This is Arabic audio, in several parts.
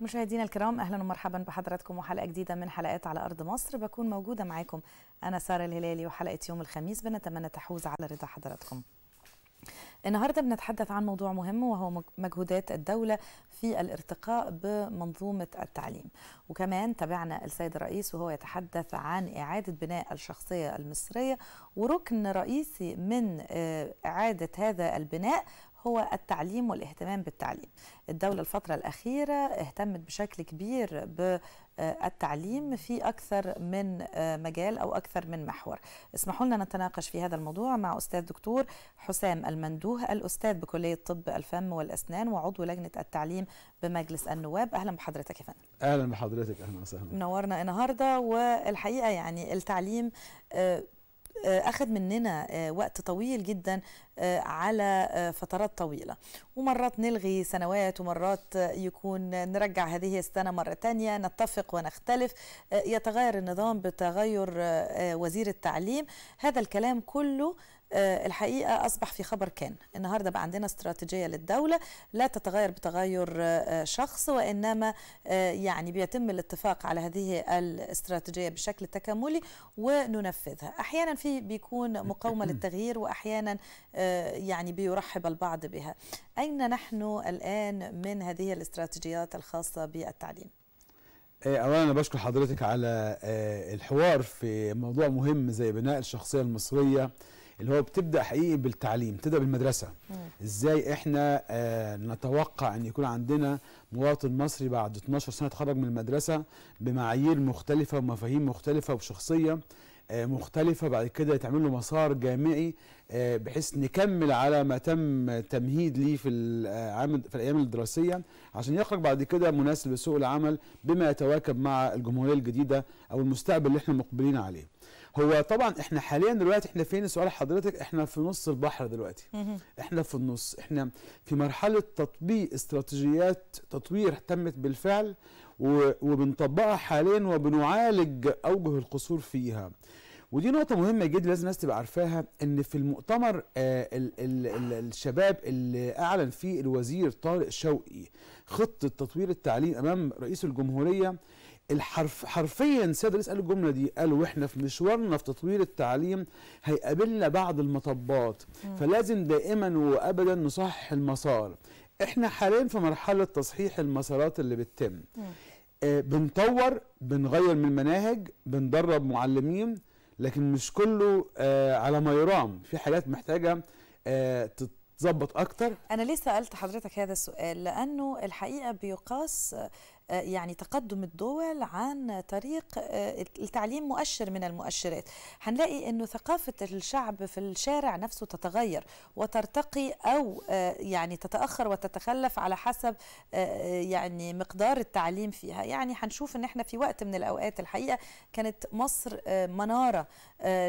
مشاهدينا الكرام اهلا ومرحبا بحضراتكم وحلقه جديده من حلقات على ارض مصر بكون موجوده معاكم انا ساره الهلالي وحلقه يوم الخميس بنتمنى تحوز على رضا حضراتكم النهارده بنتحدث عن موضوع مهم وهو مجهودات الدوله في الارتقاء بمنظومه التعليم وكمان تابعنا السيد الرئيس وهو يتحدث عن اعاده بناء الشخصيه المصريه وركن رئيسي من آه، اعاده هذا البناء هو التعليم والاهتمام بالتعليم الدولة الفترة الأخيرة اهتمت بشكل كبير بالتعليم في أكثر من مجال أو أكثر من محور اسمحوا لنا نتناقش في هذا الموضوع مع أستاذ دكتور حسام المندوه الأستاذ بكلية طب الفم والأسنان وعضو لجنة التعليم بمجلس النواب أهلا بحضرتك يا فندم أهلا بحضرتك أهلا وسهلا منورنا النهاردة والحقيقة يعني التعليم آه، أخذ مننا آه، وقت طويل جدا آه، على فترات طويلة ومرات نلغي سنوات ومرات يكون نرجع هذه السنة مرة تانية نتفق ونختلف يتغير النظام بتغير وزير التعليم هذا الكلام كله آه، الحقيقه اصبح في خبر كان النهارده بقى عندنا استراتيجيه للدوله لا تتغير بتغير آه، آه، شخص وانما يعني بيتم الاتفاق على هذه الاستراتيجيه بشكل تكاملي وننفذها احيانا في بيكون مقاومه للتغيير واحيانا يعني بيرحب البعض بها اين نحن الان من هذه الاستراتيجيات الخاصه بالتعليم اولا انا بشكر حضرتك على الحوار في موضوع مهم زي بناء الشخصيه المصريه اللي هو بتبدا حقيقي بالتعليم بتبدا بالمدرسه ازاي احنا آه نتوقع ان يكون عندنا مواطن مصري بعد 12 سنه تخرج من المدرسه بمعايير مختلفه ومفاهيم مختلفه وشخصيه آه، مختلفة بعد كده يتعمل له مسار جامعي آه، بحيث نكمل على ما تم تمهيد ليه في العام آه، في الايام الدراسيه عشان يخرج بعد كده مناسب لسوق العمل بما يتواكب مع الجمهوريه الجديده او المستقبل اللي احنا مقبلين عليه. هو طبعا احنا حاليا دلوقتي احنا فين سؤال حضرتك احنا في نص البحر دلوقتي احنا في النص احنا في مرحله تطبيق استراتيجيات تطوير تمت بالفعل وبنطبقها حاليا وبنعالج اوجه القصور فيها ودي نقطة مهمة جدا لازم الناس تبقى عارفاها ان في المؤتمر الـ آه، الـ الـ الشباب اللي اعلن فيه الوزير طارق شوقي خطة تطوير التعليم امام رئيس الجمهورية الحرف حرفيا سيد الرئيس قال الجمله دي قال واحنا في مشوارنا في تطوير التعليم هيقابلنا بعض المطبات مم. فلازم دائما وابدا نصحح المسار احنا حاليا في مرحله تصحيح المسارات اللي بتتم آه بنطور بنغير من المناهج بندرب معلمين لكن مش كله آه على ما يرام في حاجات محتاجه آه تتظبط اكتر انا ليه سالت حضرتك هذا السؤال لانه الحقيقه بيقاس آه، يعني تقدم الدول عن طريق آه، التعليم مؤشر من المؤشرات هنلاقي انه ثقافه الشعب في الشارع نفسه تتغير وترتقي او آه، يعني تتاخر وتتخلف على حسب يعني مقدار التعليم فيها يعني هنشوف ان احنا في وقت من الاوقات الحقيقه كانت مصر مناره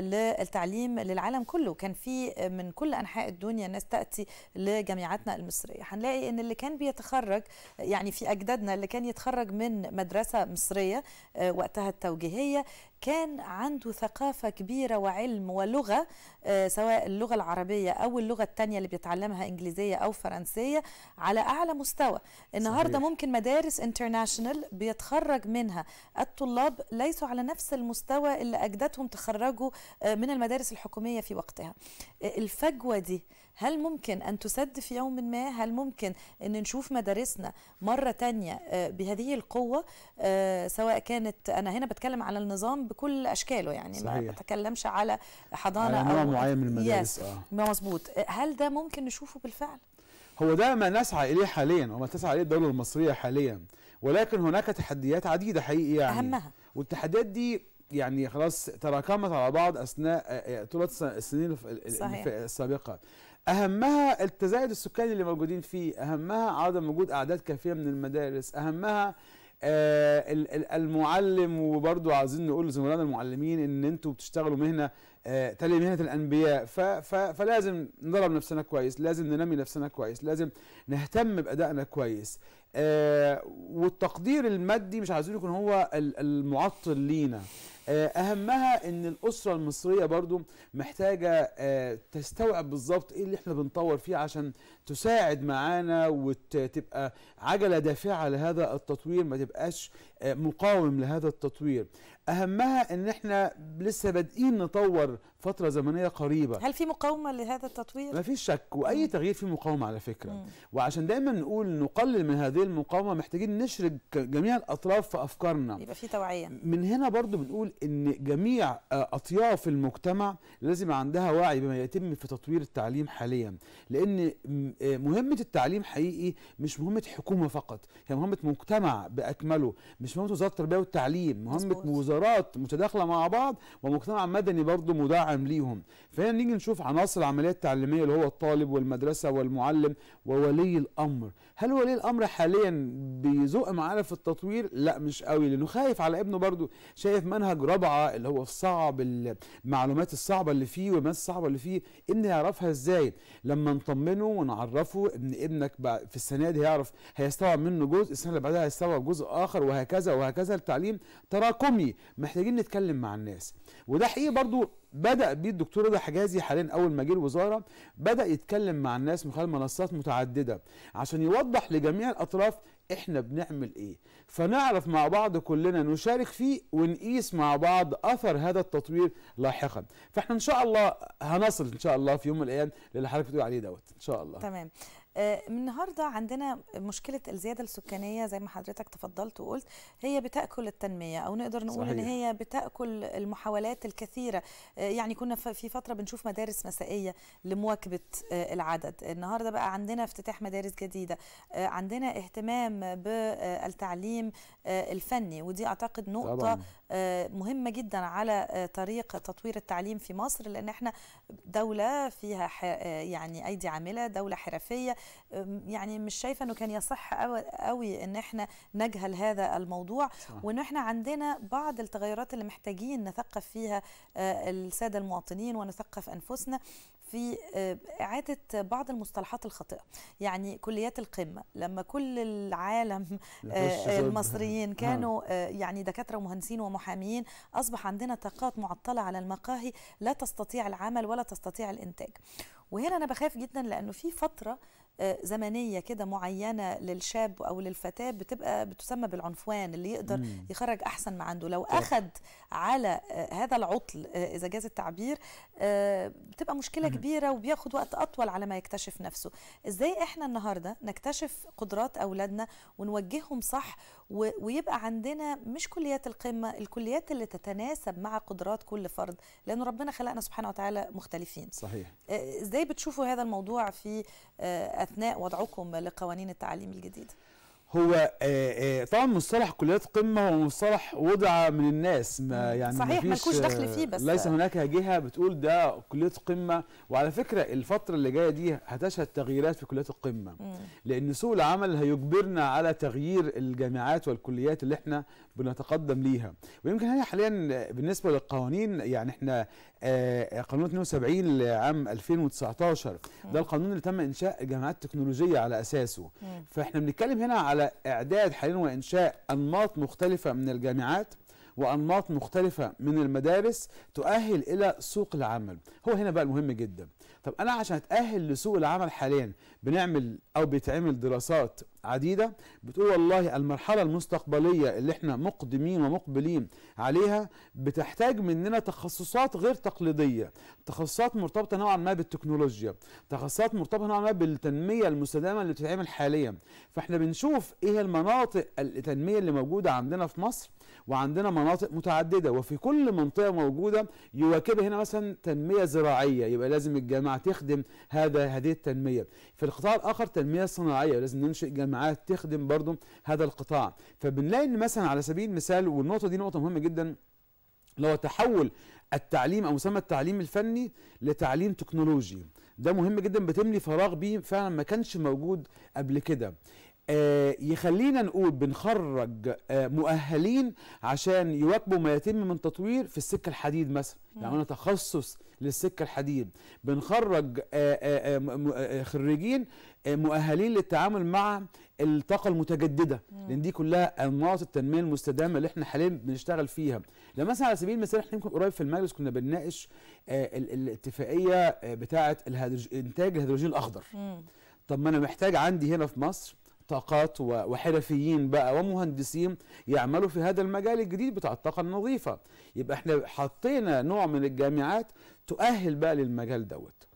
للتعليم للعالم كله كان في من كل انحاء الدنيا ناس تاتي لجامعاتنا المصريه هنلاقي ان اللي كان بيتخرج يعني في اجدادنا اللي كان يتخرج تخرج من مدرسة مصرية آه، وقتها التوجيهية كان عنده ثقافة كبيرة وعلم ولغة آه، سواء اللغة العربية أو اللغة الثانية اللي بيتعلمها إنجليزية أو فرنسية على أعلى مستوى النهاردة صحيح. ممكن مدارس انترناشنال بيتخرج منها الطلاب ليسوا على نفس المستوى اللي أجدادهم تخرجوا آه، من المدارس الحكومية في وقتها الفجوة دي هل ممكن أن تسد في يوم ما هل ممكن أن نشوف مدارسنا مرة تانية آه، بهذه القوة آه، سواء كانت أنا هنا بتكلم على النظام بكل أشكاله يعني صحيح. ما بتكلمش على حضانة على نوع معين من المدارس آه. مظبوط هل ده ممكن نشوفه بالفعل؟ هو ده ما نسعى إليه حاليا وما تسعى إليه الدولة المصرية حاليا ولكن هناك تحديات عديدة حقيقي يعني أهمها والتحديات دي يعني خلاص تراكمت على بعض اثناء آه، طول السنين السابقه اهمها التزايد السكاني اللي موجودين فيه اهمها عدم وجود اعداد كافيه من المدارس اهمها آه المعلم وبرضو عايزين نقول لزملائنا المعلمين ان انتوا بتشتغلوا مهنه آه مهنه الانبياء فلازم نضرب نفسنا كويس لازم ننمي نفسنا كويس لازم نهتم بادائنا كويس آه والتقدير المادي مش عايزين يكون هو المعطل لينا آه، اهمها ان الاسره المصريه برضو محتاجه آه، تستوعب بالظبط ايه اللي احنا بنطور فيه عشان تساعد معانا وتبقى عجله دافعه لهذا التطوير ما تبقاش آه، مقاوم لهذا التطوير اهمها ان احنا لسه بادئين نطور فتره زمنيه قريبه هل في مقاومه لهذا التطوير ما فيش شك واي مم. تغيير فيه مقاومه على فكره مم. وعشان دايما نقول نقلل من هذه المقاومه محتاجين نشرك جميع الاطراف في افكارنا يبقى في توعيه من هنا برضو بنقول ان جميع آه، اطياف المجتمع لازم عندها وعي بما يتم في تطوير التعليم حاليا لان آه، مهمه التعليم حقيقي مش مهمه حكومه فقط هي مهمه مجتمع باكمله مش مهمه وزاره التربيه والتعليم مهمه وزاره ووزارات متداخله مع بعض ومجتمع مدني برضه مدعم ليهم فهنا نيجي نشوف عناصر العمليه التعليميه اللي هو الطالب والمدرسه والمعلم وولي الامر هل ولي الامر حاليا بيزق معانا في التطوير لا مش قوي لانه خايف على ابنه برضه شايف منهج رابعه اللي هو الصعب المعلومات الصعبه اللي فيه والمعلومات الصعبه اللي فيه ان يعرفها ازاي لما نطمنه ونعرفه ان ابنك في السنه دي هيعرف هيستوعب منه جزء السنه اللي بعدها هيستوعب جزء اخر وهكذا وهكذا التعليم تراكمي محتاجين نتكلم مع الناس وده حقيقي برضو بدا بيه الدكتور رضا حجازي حاليا اول ما جه الوزاره بدا يتكلم مع الناس من خلال منصات متعدده عشان يوضح لجميع الاطراف احنا بنعمل ايه فنعرف مع بعض كلنا نشارك فيه ونقيس مع بعض اثر هذا التطوير لاحقا فاحنا ان شاء الله هنصل ان شاء الله في يوم من الايام للي حضرتك بتقول عليه دوت ان شاء الله تمام آه، من النهارده عندنا مشكله الزياده السكانيه زي ما حضرتك تفضلت وقلت هي بتاكل التنميه او نقدر نقول صحيح. ان هي بتاكل المحاولات الكثيره آه، يعني كنا في فتره بنشوف مدارس مسائيه لمواكبه آه، العدد النهارده بقى عندنا افتتاح مدارس جديده عندنا اهتمام بالتعليم الفني ودي اعتقد نقطه طبعا. مهمه جدا على طريق تطوير التعليم في مصر لان احنا دوله فيها يعني ايدي عامله دوله حرفيه يعني مش شايفه انه كان يصح قوي ان احنا نجهل هذا الموضوع وان احنا عندنا بعض التغيرات اللي محتاجين نثقف فيها آه، الساده المواطنين ونثقف انفسنا في آه، إعادة بعض المصطلحات الخاطئة يعني كليات القمة لما كل العالم آه، المصريين نعم. كانوا يعني دكاترة ومهندسين ومحامين أصبح عندنا طاقات معطلة على المقاهي لا تستطيع العمل ولا تستطيع الإنتاج وهنا أنا بخاف جدا لأنه في فترة زمنيه كده معينه للشاب او للفتاه بتبقى بتسمى بالعنفوان اللي يقدر مم. يخرج احسن ما عنده لو اخذ على آه، هذا العطل آه، اذا جاز التعبير آه، بتبقى مشكله مم. كبيره وبياخد وقت اطول على ما يكتشف نفسه ازاي احنا النهارده نكتشف قدرات اولادنا ونوجههم صح ويبقى عندنا مش كليات القمه الكليات اللي تتناسب مع قدرات كل فرد لأنه ربنا خلقنا سبحانه وتعالى مختلفين صحيح ازاي بتشوفوا هذا الموضوع في اثناء وضعكم لقوانين التعليم الجديده هو آه، آه، طبعا مصطلح كليات قمه هو مصطلح وضع من الناس ما يعني صحيح مالكوش دخل فيه بس ليس هناك جهه بتقول ده كليه قمه وعلى فكره الفتره اللي جايه دي هتشهد تغييرات في كليات القمه مم. لان سوق العمل هيجبرنا على تغيير الجامعات والكليات اللي احنا بنتقدم ليها ويمكن هي حاليا بالنسبه للقوانين يعني احنا آه، قانون 72 لعام 2019 ده القانون اللي تم انشاء جامعات تكنولوجيه على اساسه فاحنا بنتكلم هنا على اعداد حاليا وانشاء انماط مختلفه من الجامعات وأنماط مختلفة من المدارس تؤهل إلى سوق العمل هو هنا بقى المهم جدا طب أنا عشان أتأهل لسوق العمل حاليا بنعمل أو بيتعمل دراسات عديدة بتقول والله المرحلة المستقبلية اللي احنا مقدمين ومقبلين عليها بتحتاج مننا تخصصات غير تقليدية تخصصات مرتبطة نوعا ما بالتكنولوجيا تخصصات مرتبطة نوعا ما بالتنمية المستدامة اللي بتتعمل حاليا فاحنا بنشوف ايه المناطق التنمية اللي موجودة عندنا في مصر وعندنا مناطق متعدده وفي كل منطقه موجوده يواكبها هنا مثلا تنميه زراعيه يبقى لازم الجامعه تخدم هذا هذه التنميه في القطاع الاخر تنميه صناعيه لازم ننشئ جامعات تخدم برضو هذا القطاع فبنلاقي ان مثلا على سبيل المثال والنقطه دي نقطه مهمه جدا لو تحول التعليم او مسمى التعليم الفني لتعليم تكنولوجي ده مهم جدا بتملي فراغ بيه فعلا ما كانش موجود قبل كده آه، يخلينا نقول بنخرج آه، مؤهلين عشان يواكبوا ما يتم من تطوير في السكه الحديد مثلا يعني انا تخصص للسكه الحديد بنخرج آه، خريجين مؤهلين للتعامل مع الطاقه المتجدده لان دي كلها انماط التنميه المستدامه اللي احنا حاليا بنشتغل فيها لما مثلا على سبيل المثال احنا يمكن قريب في المجلس كنا بنناقش الاتفاقيه بتاعه الهدرج... انتاج الهيدروجين الاخضر طب ما انا محتاج عندي هنا في مصر طاقات وحرفيين بقى ومهندسين يعملوا في هذا المجال الجديد بتاع الطاقه النظيفه يبقى احنا حطينا نوع من الجامعات تؤهل بقى للمجال دوت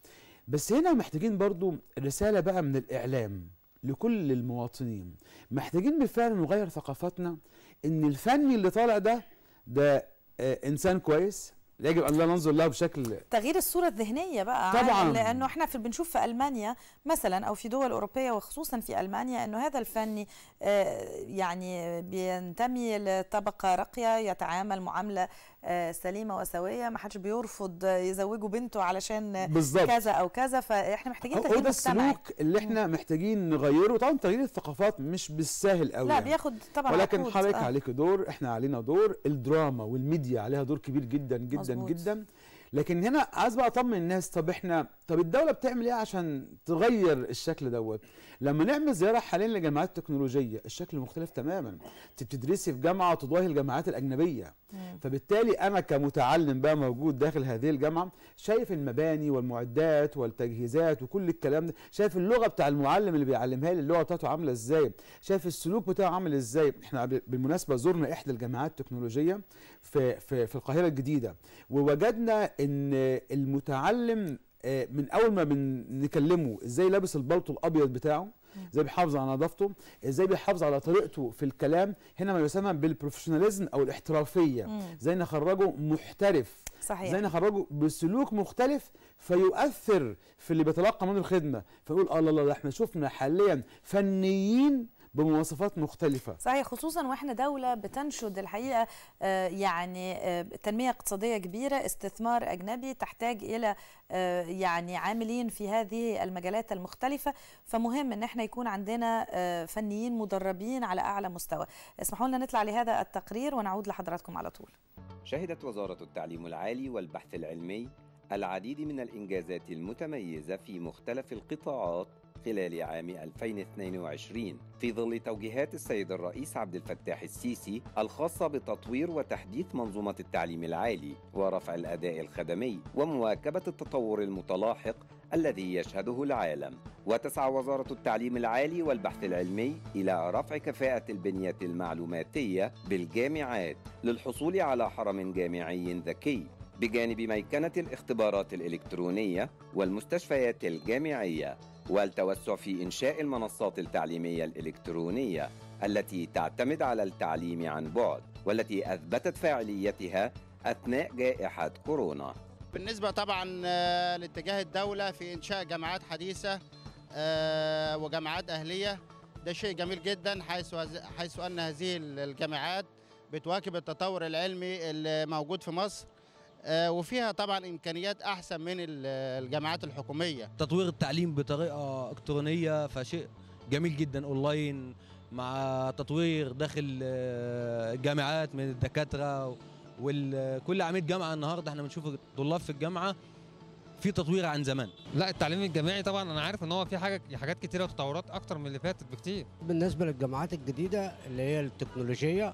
بس هنا محتاجين برضو رساله بقى من الاعلام لكل المواطنين محتاجين بالفعل نغير ثقافتنا ان الفني اللي طالع ده ده آه، انسان كويس يجب ان لا ننظر لها بشكل تغيير الصوره الذهنيه بقى طبعا لانه احنا في بنشوف في المانيا مثلا او في دول اوروبيه وخصوصا في المانيا انه هذا الفن آه، يعني بينتمي لطبقه راقيه يتعامل معامله آه، سليمه وسويه ما حدش بيرفض يزوجوا بنته علشان بالزبط. كذا او كذا فاحنا محتاجين تغيير ده السلوك اللي احنا محتاجين نغيره طبعا تغيير الثقافات مش بالسهل قوي لا يعني. بياخد طبعا ولكن حضرتك آه. عليك دور احنا علينا دور الدراما والميديا عليها دور كبير جدا جدا مزبوط. جدا لكن هنا عايز بقى اطمن الناس طب احنا طب الدولة بتعمل ايه عشان تغير الشكل دوت؟ لما نعمل زيارة حاليا للجامعات التكنولوجية الشكل مختلف تماما، انت بتدرسي في جامعة وتضاهي الجامعات الأجنبية، فبالتالي أنا كمتعلم بقى موجود داخل هذه الجامعة شايف المباني والمعدات والتجهيزات وكل الكلام ده، شايف اللغة بتاع المعلم اللي بيعلمها لي اللغة بتاعته عاملة ازاي، شايف السلوك بتاعه عامل ازاي، احنا بالمناسبة زرنا إحدى الجامعات التكنولوجية في في, في القاهرة الجديدة ووجدنا إن المتعلم آه، من اول ما بنكلمه ازاي لابس البلطو الابيض بتاعه ازاي بيحافظ على نظافته ازاي بيحافظ على طريقته في الكلام هنا ما يسمى بالبروفيشناليزم او الاحترافيه ازاي نخرجه محترف صحيح ازاي نخرجه بسلوك مختلف فيؤثر في اللي بيتلقى منه الخدمه فيقول اه الله الله احنا شفنا حاليا فنيين بمواصفات مختلفه صحيح خصوصا واحنا دوله بتنشد الحقيقه آه، يعني آه، تنميه اقتصاديه كبيره استثمار اجنبي تحتاج الى آه، يعني عاملين في هذه المجالات المختلفه فمهم ان احنا يكون عندنا فنيين مدربين على اعلى مستوى اسمحوا لنا نطلع لهذا التقرير ونعود لحضراتكم على طول شهدت وزاره التعليم العالي والبحث العلمي العديد من الانجازات المتميزه في مختلف القطاعات خلال عام 2022 في ظل توجيهات السيد الرئيس عبد الفتاح السيسي الخاصة بتطوير وتحديث منظومة التعليم العالي ورفع الأداء الخدمي ومواكبة التطور المتلاحق الذي يشهده العالم وتسعى وزارة التعليم العالي والبحث العلمي إلى رفع كفاءة البنية المعلوماتية بالجامعات للحصول على حرم جامعي ذكي بجانب ميكنة الاختبارات الإلكترونية والمستشفيات الجامعية والتوسع في إنشاء المنصات التعليمية الإلكترونية التي تعتمد على التعليم عن بعد والتي أثبتت فاعليتها أثناء جائحة كورونا بالنسبة طبعا آه، لاتجاه الدولة في إنشاء جامعات حديثة آه، وجامعات أهلية ده شيء جميل جدا حيث حيث أن هذه الجامعات بتواكب التطور العلمي اللي موجود في مصر آه، وفيها طبعا امكانيات احسن من الجامعات الحكوميه تطوير التعليم بطريقه الكترونيه فشيء جميل جدا اونلاين مع تطوير داخل الجامعات آه، من الدكاتره وكل عميد جامعه النهارده احنا بنشوف الطلاب في الجامعه في تطوير عن زمان لا التعليم الجامعي طبعا انا عارف ان هو في حاجه حاجات كتيره وتطورات اكتر من اللي فاتت بكتير بالنسبه للجامعات الجديده اللي هي التكنولوجيه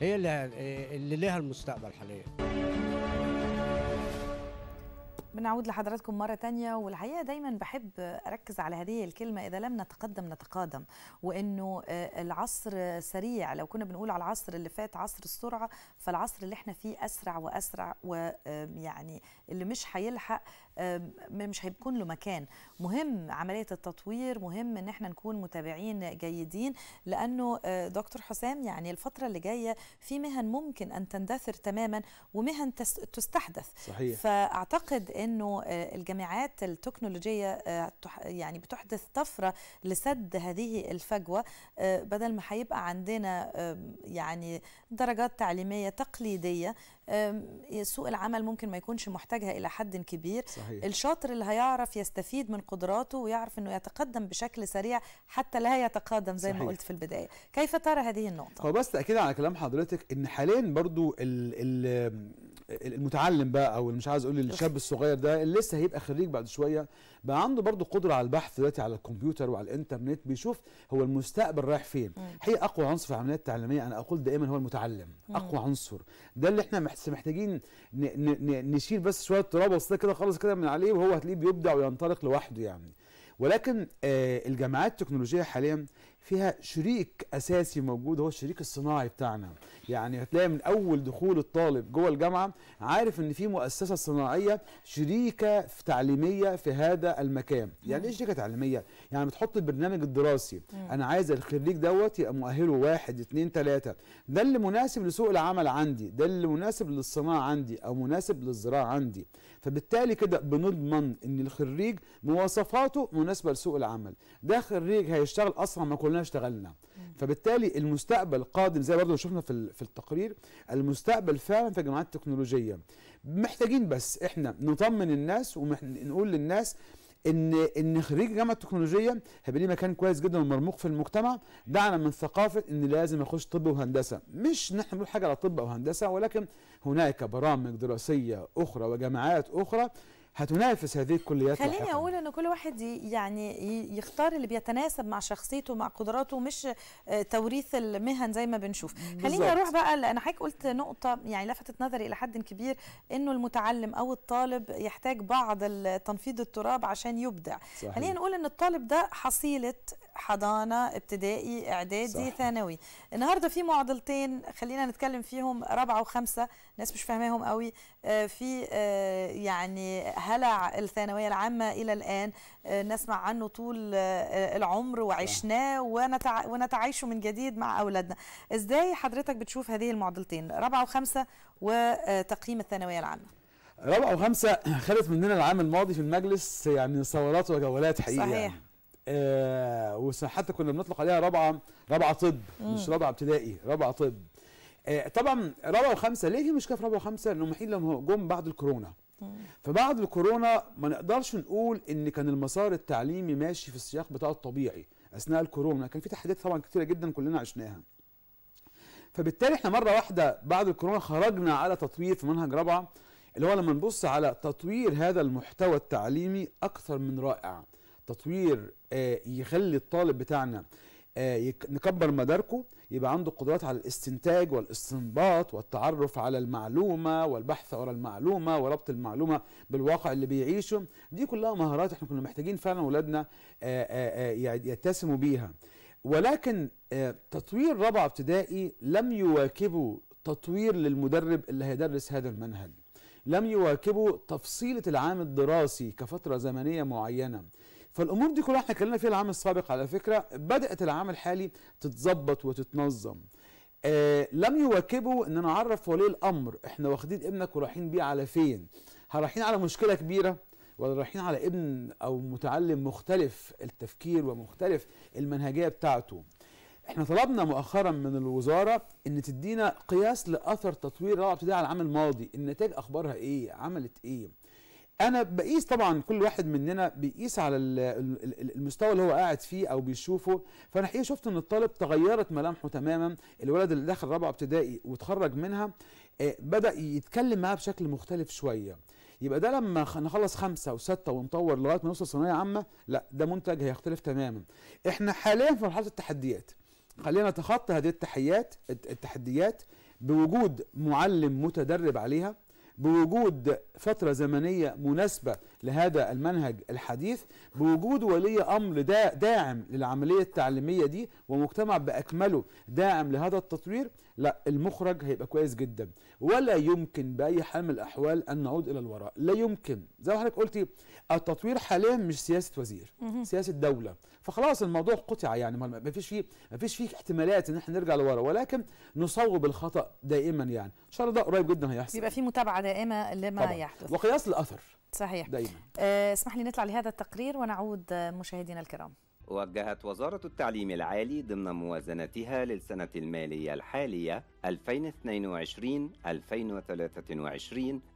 هي اللي اللي ليها المستقبل حاليا بنعود لحضراتكم مرة تانية والحقيقة دايما بحب أركز على هذه الكلمة إذا لم نتقدم نتقادم وإنه آه، العصر سريع لو كنا بنقول على العصر اللي فات عصر السرعة فالعصر اللي احنا فيه أسرع وأسرع ويعني اللي مش هيلحق مش هيكون له مكان مهم عمليه التطوير مهم ان احنا نكون متابعين جيدين لانه أه، دكتور حسام يعني الفتره اللي جايه في مهن ممكن ان تندثر تماما ومهن تستحدث صحيح. فاعتقد انه أه، الجامعات التكنولوجيه أه، يعني بتحدث طفره لسد هذه الفجوه بدل ما هيبقى عندنا يعني درجات تعليميه تقليديه سوق العمل ممكن ما يكونش محتاجها الى حد كبير صحيح. الشاطر اللي هيعرف يستفيد من قدراته ويعرف انه يتقدم بشكل سريع حتى لا يتقدم زي صحيح. ما قلت في البدايه كيف ترى هذه النقطه هو بس تاكيد على كلام حضرتك ان حاليا برضو ال ال المتعلم بقى او مش عايز اقول الشاب الصغير ده اللي لسه هيبقى خريج بعد شويه بقى عنده برضه قدره على البحث دلوقتي على الكمبيوتر وعلى الانترنت بيشوف هو المستقبل رايح فين هي اقوى عنصر في العمليات التعليميه انا اقول دائما هو المتعلم اقوى عنصر ده اللي احنا محتاجين نشيل بس شويه تراب وصلنا كده خالص كده من عليه وهو هتلاقيه بيبدع وينطلق لوحده يعني ولكن آه، الجامعات التكنولوجيه حاليا فيها شريك اساسي موجود هو الشريك الصناعي بتاعنا يعني هتلاقي من اول دخول الطالب جوه الجامعه عارف ان في مؤسسه صناعيه شريكه في تعليميه في هذا المكان يعني ايه شريكه تعليميه يعني بتحط البرنامج الدراسي انا عايز الخريج دوت يبقى مؤهله واحد اثنين ثلاثة ده اللي مناسب لسوق العمل عندي ده اللي مناسب للصناعه عندي او مناسب للزراعه عندي فبالتالي كده بنضمن ان الخريج مواصفاته مناسبه لسوق العمل ده خريج هيشتغل اسرع ما كلنا اشتغلنا فبالتالي المستقبل قادم زي برضه شفنا في في التقرير المستقبل فعلا في الجامعات التكنولوجيه محتاجين بس احنا نطمن الناس ونقول للناس ان ان خريج جامعه التكنولوجيه هيبقى ليه مكان كويس جدا ومرموق في المجتمع دعنا من ثقافه ان لازم اخش طب وهندسه مش ان احنا بنقول حاجه على طب او هندسه ولكن هناك برامج دراسيه اخرى وجامعات اخرى هتنافس هذه الكليات خليني اقول ان كل واحد يعني يختار اللي بيتناسب مع شخصيته مع قدراته مش آه، توريث المهن زي ما بنشوف بالزبط. خليني اروح بقى لان حضرتك قلت نقطه يعني لفتت نظري الى حد كبير انه المتعلم او الطالب يحتاج بعض تنفيض التراب عشان يبدع صحيح. خلينا نقول ان الطالب ده حصيله حضانه ابتدائي اعدادي ثانوي النهارده في معضلتين خلينا نتكلم فيهم رابعه وخمسه ناس مش فاهماهم قوي آه، في آه، يعني هلع الثانويه العامه الى الان آه، نسمع عنه طول آه، آه، العمر وعشناه ونتع... ونتعايشه من جديد مع اولادنا ازاي حضرتك بتشوف هذه المعضلتين رابعه وخمسه وتقييم الثانويه العامه رابعة وخمسة خدت مننا العام الماضي في المجلس يعني صورات وجولات حقيقة يعني. صحيح آه وحتى كنا بنطلق عليها رابعة رابعة طب مم. مش رابعة ابتدائي رابعة طب آه طبعا رابعة وخمسة ليه في مشكلة في رابعة وخمسة؟ إنهم الحين لما جم بعد الكورونا فبعد الكورونا ما نقدرش نقول ان كان المسار التعليمي ماشي في السياق بتاعه الطبيعي اثناء الكورونا كان في تحديات طبعا كثيره جدا كلنا عشناها فبالتالي احنا مره واحده بعد الكورونا خرجنا على تطوير في منهج رابعه اللي هو لما نبص على تطوير هذا المحتوى التعليمي اكثر من رائع تطوير آه، يخلي الطالب بتاعنا آه، نكبر مداركه يبقى عنده قدرات على الاستنتاج والاستنباط والتعرف على المعلومه والبحث وراء المعلومه وربط المعلومه بالواقع اللي بيعيشه دي كلها مهارات احنا كنا محتاجين فعلا اولادنا آه، آه، آه، يتسموا بيها ولكن تطوير رابعه ابتدائي لم يواكبه تطوير للمدرب اللي هيدرس هذا المنهج لم يواكبه تفصيلة العام الدراسي كفترة زمنية معينة فالامور دي كلها احنا اتكلمنا فيها العام السابق على فكره بدات العام الحالي تتظبط وتتنظم آه لم يواكبوا ان انا اعرف ولي الامر احنا واخدين ابنك ورايحين بيه على فين هل رايحين على مشكله كبيره ولا رايحين على ابن او متعلم مختلف التفكير ومختلف المنهجيه بتاعته احنا طلبنا مؤخرا من الوزاره ان تدينا قياس لاثر تطوير رابعه ابتدائي على العام الماضي النتائج اخبارها ايه عملت ايه انا بقيس طبعا كل واحد مننا بيقيس على المستوى اللي هو قاعد فيه او بيشوفه فانا حقيقه شفت ان الطالب تغيرت ملامحه تماما الولد اللي دخل رابعه ابتدائي وتخرج منها آه، بدا يتكلم معاه بشكل مختلف شويه يبقى ده لما نخلص خمسة وستة ونطور لغاية ما نوصل ثانوية عامة لا ده منتج هيختلف تماما احنا حاليا في مرحلة التحديات خلينا نتخطى هذه التحيات التحديات بوجود معلم متدرب عليها بوجود فترة زمنية مناسبة لهذا المنهج الحديث بوجود ولي أمر دا داعم للعملية التعليمية دي ومجتمع بأكمله داعم لهذا التطوير لا المخرج هيبقى كويس جدا ولا يمكن باي حال من الاحوال ان نعود الى الوراء لا يمكن زي ما حضرتك قلتي التطوير حاليا مش سياسه وزير سياسه دوله فخلاص الموضوع قطع يعني ما فيش فيه ما فيش فيه احتمالات ان احنا نرجع لورا ولكن نصوب الخطا دائما يعني ان شاء الله ده قريب جدا هيحصل يبقى في متابعه دائمه لما طبعا. يحدث وقياس الاثر صحيح دايما آه، اسمح لي نطلع لهذا التقرير ونعود مشاهدينا الكرام وجهت وزارة التعليم العالي ضمن موازنتها للسنة المالية الحالية 2022-2023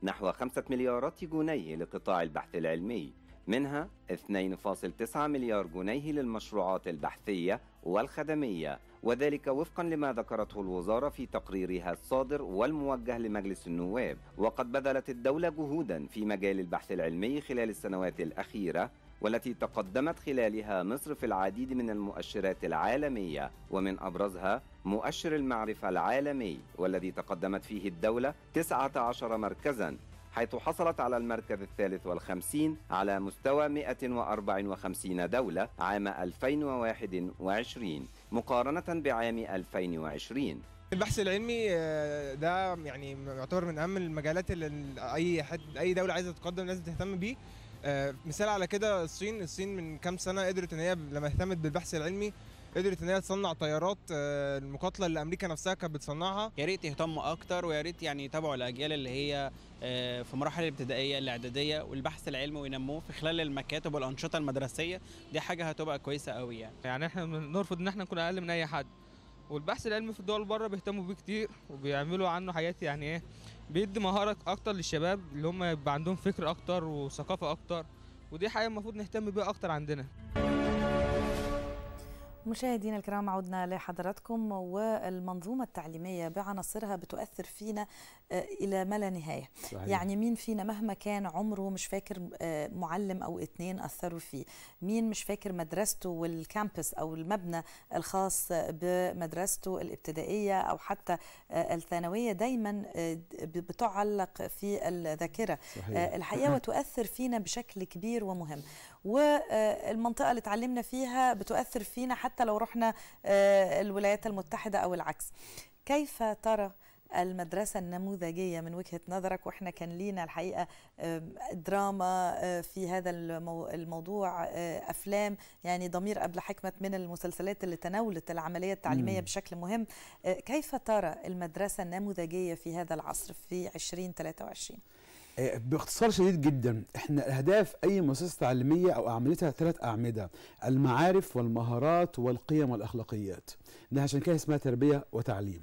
نحو 5 مليارات جنيه لقطاع البحث العلمي منها 2.9 مليار جنيه للمشروعات البحثية والخدمية وذلك وفقا لما ذكرته الوزارة في تقريرها الصادر والموجه لمجلس النواب وقد بذلت الدولة جهودا في مجال البحث العلمي خلال السنوات الأخيرة والتي تقدمت خلالها مصر في العديد من المؤشرات العالمية ومن أبرزها مؤشر المعرفة العالمي والذي تقدمت فيه الدولة 19 مركزاً حيث حصلت على المركز الثالث والخمسين على مستوى 154 دولة عام 2021 مقارنة بعام 2020 البحث العلمي آه، ده يعني يعتبر من اهم المجالات اللي اي حد اي دوله عايزه تتقدم لازم تهتم بيه آه، مثال على كده الصين الصين من كام سنه قدرت ان هي لما اهتمت بالبحث العلمي قدرت ان هي تصنع طيارات آه، المقاتله اللي امريكا نفسها كانت بتصنعها يا ريت يهتموا اكتر ويا ريت يعني يتابعوا الاجيال اللي هي آه، في مراحل الابتدائيه الاعداديه والبحث العلمي وينموه في خلال المكاتب والانشطه المدرسيه دي حاجه هتبقى كويسه قوي يعني يعني احنا نرفض ان احنا نكون اقل من اي حد والبحث العلمي في الدول بره بيهتموا بيه كتير وبيعملوا عنه حاجات يعني ايه بيدي مهارة أكتر للشباب اللي هم يبقى عندهم فكر أكتر وثقافة أكتر ودي حاجة المفروض نهتم بيها أكتر عندنا مشاهدينا الكرام عودنا لحضراتكم والمنظومة التعليمية بعناصرها بتؤثر فينا آه، إلى ما لا نهاية صحيح. يعني مين فينا مهما كان عمره مش فاكر آه، معلم أو اثنين أثروا فيه مين مش فاكر مدرسته والكامبس أو المبنى الخاص بمدرسته الابتدائية أو حتى آه، الثانوية دايما بتعلق في الذاكرة صحيح. الحقيقة وتؤثر فينا بشكل كبير ومهم والمنطقه اللي اتعلمنا فيها بتؤثر فينا حتى لو رحنا آه، الولايات المتحده او العكس كيف ترى المدرسة النموذجية من وجهة نظرك وإحنا كان لينا الحقيقة دراما آه، في هذا الموضوع آه، أفلام يعني ضمير قبل حكمة من المسلسلات اللي تناولت العملية التعليمية بشكل مهم كيف ترى المدرسة النموذجية في هذا العصر في 2023 آه، باختصار شديد جدا احنا اهداف اي مؤسسه تعليميه او اعمدتها ثلاث اعمده المعارف والمهارات والقيم والاخلاقيات ده عشان كده اسمها تربيه وتعليم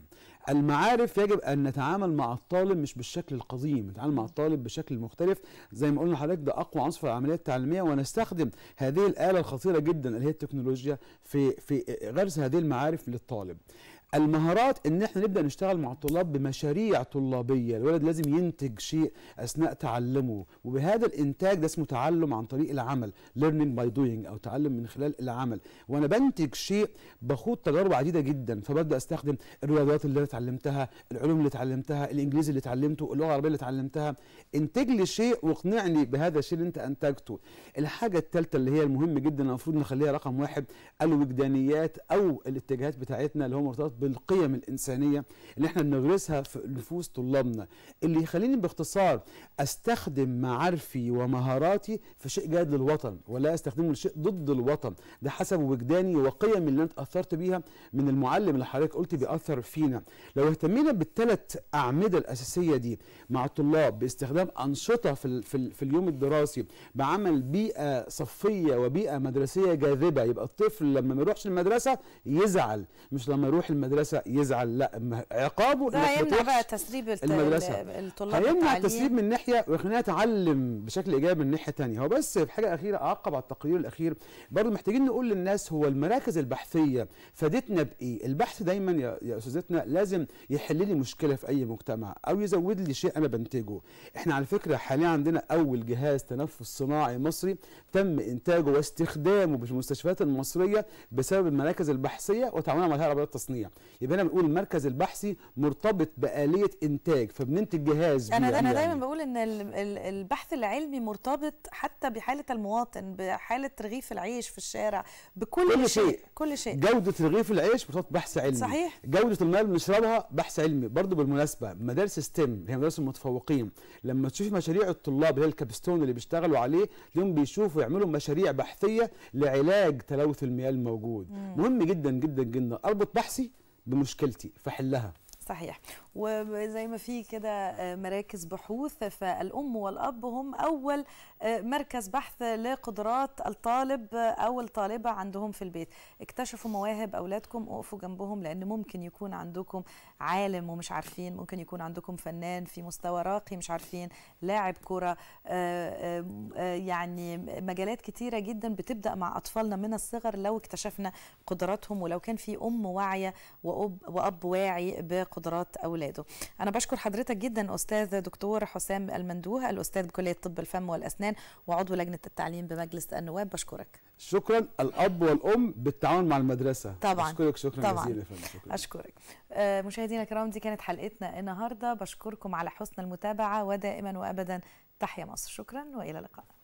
المعارف يجب ان نتعامل مع الطالب مش بالشكل القديم نتعامل مع الطالب بشكل مختلف زي ما قلنا لحضرتك ده اقوى عنصر في العمليه التعليميه ونستخدم هذه الاله الخطيره جدا اللي هي التكنولوجيا في في غرس هذه المعارف للطالب المهارات ان احنا نبدا نشتغل مع الطلاب بمشاريع طلابيه الولد لازم ينتج شيء اثناء تعلمه وبهذا الانتاج ده اسمه تعلم عن طريق العمل learning by doing او تعلم من خلال العمل وانا بنتج شيء بخوض تجارب عديده جدا فببدا استخدم الرياضيات اللي انا اتعلمتها العلوم اللي اتعلمتها الانجليزي اللي اتعلمته اللغه العربيه اللي اتعلمتها انتج لي شيء واقنعني بهذا الشيء اللي انت انتجته الحاجه الثالثه اللي هي المهم جدا المفروض نخليها رقم واحد الوجدانيات او الاتجاهات بتاعتنا اللي هو مرتبط بالقيم الانسانيه اللي احنا بنغرسها في نفوس طلابنا اللي يخليني باختصار استخدم معارفي ومهاراتي في شيء جاد للوطن ولا استخدمه لشيء ضد الوطن ده حسب وجداني وقيم اللي انا اتاثرت بيها من المعلم اللي حضرتك قلت بيأثر فينا لو اهتمينا بالثلاث اعمده الاساسيه دي مع الطلاب باستخدام انشطه في في, في اليوم الدراسي بعمل بيئه صفيه وبيئه مدرسيه جاذبه يبقى الطفل لما ما يروحش المدرسه يزعل مش لما يروح المدرسه المدرسه يزعل لا عقابه ده يمنع بقى تسريب المدرسه الطلاب هيمنع التسريب من ناحيه ويخلينا نتعلم بشكل ايجابي من ناحيه ثانيه هو بس في حاجه اخيره اعقب على التقرير الاخير برضه محتاجين نقول للناس هو المراكز البحثيه فادتنا بايه البحث دايما يا, استاذتنا لازم يحل لي مشكله في اي مجتمع او يزود لي شيء انا بنتجه احنا على فكره حاليا عندنا اول جهاز تنفس صناعي مصري تم انتاجه واستخدامه بالمستشفيات المصريه بسبب المراكز البحثيه وتعاونها مع الهيئه العربيه للتصنيع يبقى انا بنقول المركز البحثي مرتبط باليه انتاج فبننتج جهاز انا انا يعني. دايما بقول ان البحث العلمي مرتبط حتى بحاله المواطن بحاله رغيف العيش في الشارع بكل كل شيء. كل شيء جوده رغيف العيش مرتبط بحث علمي صحيح جوده الماء اللي بنشربها بحث علمي برضه بالمناسبه مدارس ستيم هي مدارس المتفوقين لما تشوف مشاريع الطلاب هي الكابستون اللي بيشتغلوا عليه اليوم بيشوفوا يعملوا مشاريع بحثيه لعلاج تلوث المياه الموجود مم. مهم جدا جدا جدا اربط بحثي بمشكلتي فحلها صحيح وزي ما في كده آه، مراكز بحوث فالأم والأب هم أول آه، مركز بحث لقدرات الطالب آه، أو الطالبة عندهم في البيت اكتشفوا مواهب أولادكم اقفوا جنبهم لأن ممكن يكون عندكم عالم ومش عارفين ممكن يكون عندكم فنان في مستوى راقي مش عارفين لاعب كرة يعني مجالات كتيرة جدا بتبدأ مع أطفالنا من الصغر لو اكتشفنا قدراتهم ولو كان في أم واعية وأب, وأب واعي بقدرات أولادهم ولاده انا بشكر حضرتك جدا استاذ دكتور حسام المندوه الاستاذ بكليه طب الفم والاسنان وعضو لجنه التعليم بمجلس النواب بشكرك شكرا الاب والام بالتعاون مع المدرسه طبعا بشكرك شكرا طبعا. جزيلا شكرا. اشكرك آه، مشاهدينا الكرام دي كانت حلقتنا النهارده بشكركم على حسن المتابعه ودائما وابدا تحيا مصر شكرا والى اللقاء